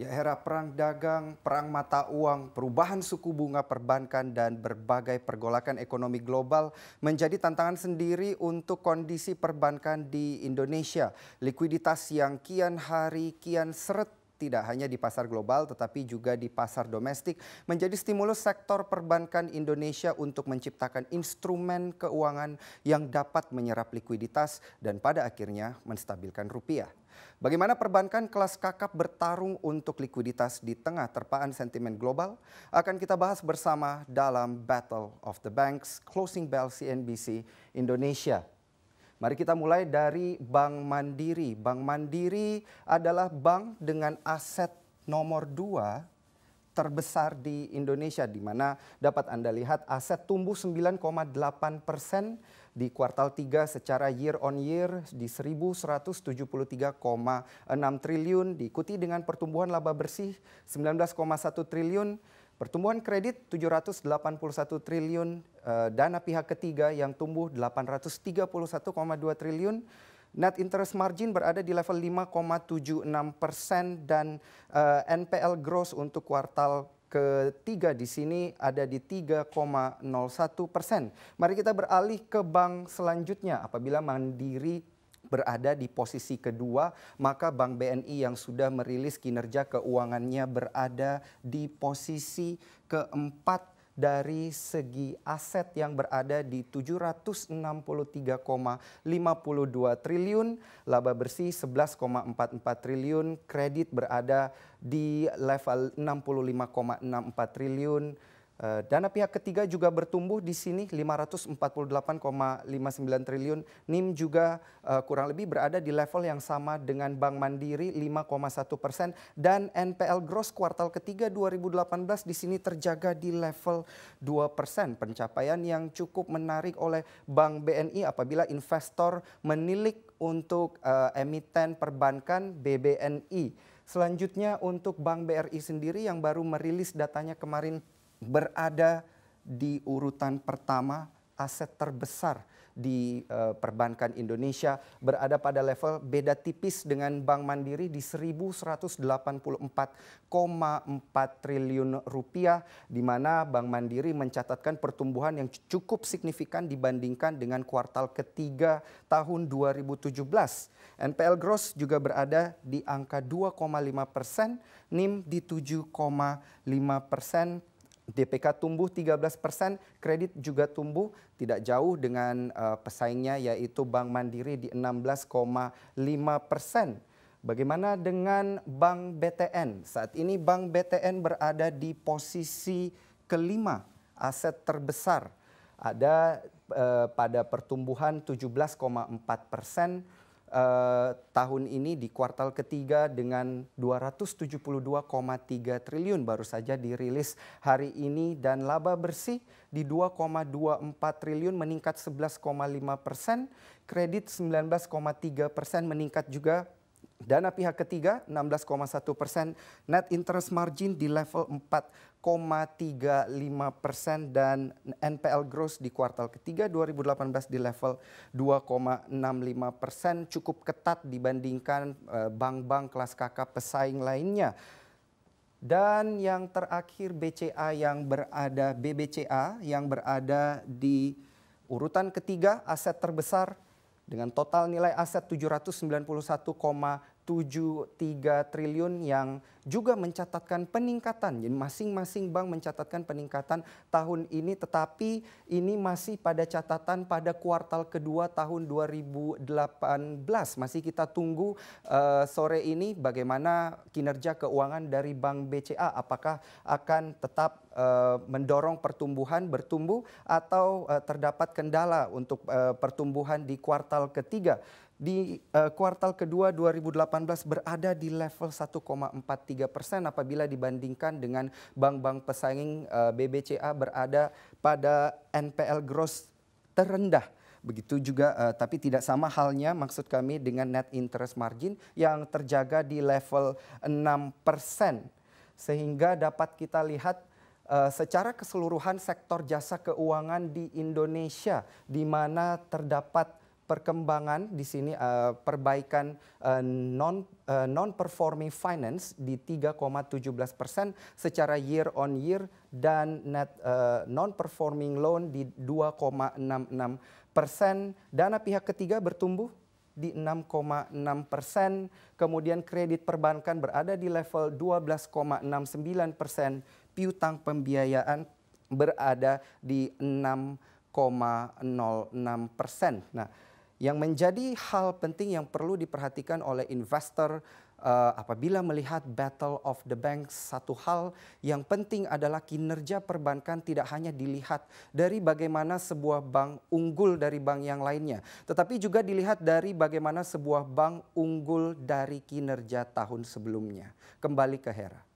ya era perang dagang, perang mata uang, perubahan suku bunga perbankan dan berbagai pergolakan ekonomi global menjadi tantangan sendiri untuk kondisi perbankan di Indonesia. Likuiditas yang kian hari kian seret tidak hanya di pasar global tetapi juga di pasar domestik menjadi stimulus sektor perbankan Indonesia untuk menciptakan instrumen keuangan yang dapat menyerap likuiditas dan pada akhirnya menstabilkan rupiah. Bagaimana perbankan kelas kakap bertarung untuk likuiditas di tengah terpaan sentimen global? Akan kita bahas bersama dalam Battle of the Banks Closing Bell CNBC Indonesia. Mari kita mulai dari Bank Mandiri. Bank Mandiri adalah bank dengan aset nomor dua terbesar di Indonesia di mana dapat Anda lihat aset tumbuh 9,8 persen di kuartal 3 secara year on year di 1.173,6 triliun diikuti dengan pertumbuhan laba bersih 19,1 triliun Pertumbuhan kredit 781 triliun, eh, dana pihak ketiga yang tumbuh 831,2 triliun, Net interest margin berada di level 5,76 persen dan uh, eh, NPL gross untuk kuartal ketiga di sini ada di 3,01 persen. Mari kita beralih ke bank selanjutnya apabila Mandiri berada di posisi kedua, maka Bank BNI yang sudah merilis kinerja keuangannya berada di posisi keempat dari segi aset yang berada di 763,52 triliun, laba bersih 11,44 triliun, kredit berada di level 65,64 triliun, Eh, dana pihak ketiga juga bertumbuh di sini 548,59 triliun. NIM juga uh, kurang lebih berada di level yang sama dengan Bank Mandiri 5,1 persen dan NPL gross kuartal ketiga 2018 di sini terjaga di level 2 persen. Pencapaian yang cukup menarik oleh Bank BNI apabila investor menilik untuk uh, emiten perbankan BBNI. Selanjutnya untuk Bank BRI sendiri yang baru merilis datanya kemarin berada di urutan pertama aset terbesar di uh, perbankan Indonesia berada pada level beda tipis dengan Bank Mandiri di 1.184,4 triliun rupiah di mana Bank Mandiri mencatatkan pertumbuhan yang cukup signifikan dibandingkan dengan kuartal ketiga tahun 2017. NPL gross juga berada di angka 2,5 persen, NIM di 7,5 persen, DPK tumbuh 13 persen, kredit juga tumbuh tidak jauh dengan uh, pesaingnya yaitu Bank Mandiri di 16,5 persen. Bagaimana dengan Bank BTN? Saat ini Bank BTN berada di posisi kelima aset terbesar. Ada uh, pada pertumbuhan 17,4 persen eh, tahun ini di kuartal ketiga dengan 272,3 triliun baru saja dirilis hari ini dan laba bersih di 2,24 triliun meningkat 11,5 persen, kredit 19,3 persen meningkat juga Dana pihak ketiga 16,1 persen, net interest margin di level 4,35 persen dan NPL gross di kuartal ketiga 2018 di level 2,65 persen cukup ketat dibandingkan eh, bank-bank kelas kakak pesaing lainnya. Dan yang terakhir BCA yang berada BBCA yang berada di urutan ketiga aset terbesar dengan total nilai aset 791, 73 triliun yang juga mencatatkan peningkatan. Jadi masing-masing bank mencatatkan peningkatan tahun ini tetapi ini masih pada catatan pada kuartal kedua tahun 2018. Masih kita tunggu uh, sore ini bagaimana kinerja keuangan dari Bank BCA apakah akan tetap eh, mendorong pertumbuhan bertumbuh atau eh, terdapat kendala untuk pertumbuhan di kuartal ketiga di uh, kuartal kedua 2018 berada di level 1,43 persen apabila dibandingkan dengan bank-bank pesaing uh, eh, BBCA berada pada NPL gross terendah. Begitu juga uh, tapi tidak sama halnya maksud kami dengan net interest margin yang terjaga di level 6 persen. Sehingga dapat kita lihat Uh, secara keseluruhan sektor jasa keuangan di Indonesia di mana terdapat perkembangan di sini uh, perbaikan uh, non uh, eh, non performing finance di 3,17 persen secara year on year dan net uh, non performing loan di 2,66 persen dana pihak ketiga bertumbuh di 6,6 persen kemudian kredit perbankan berada di level 12,69 persen piutang pembiayaan berada di 6,06 persen nah yang menjadi hal penting yang perlu diperhatikan oleh investor uh, apabila melihat Battle of the Banks, satu hal yang penting adalah kinerja perbankan tidak hanya dilihat dari bagaimana sebuah bank unggul dari bank yang lainnya, tetapi juga dilihat dari bagaimana sebuah bank unggul dari kinerja tahun sebelumnya. Kembali ke Hera.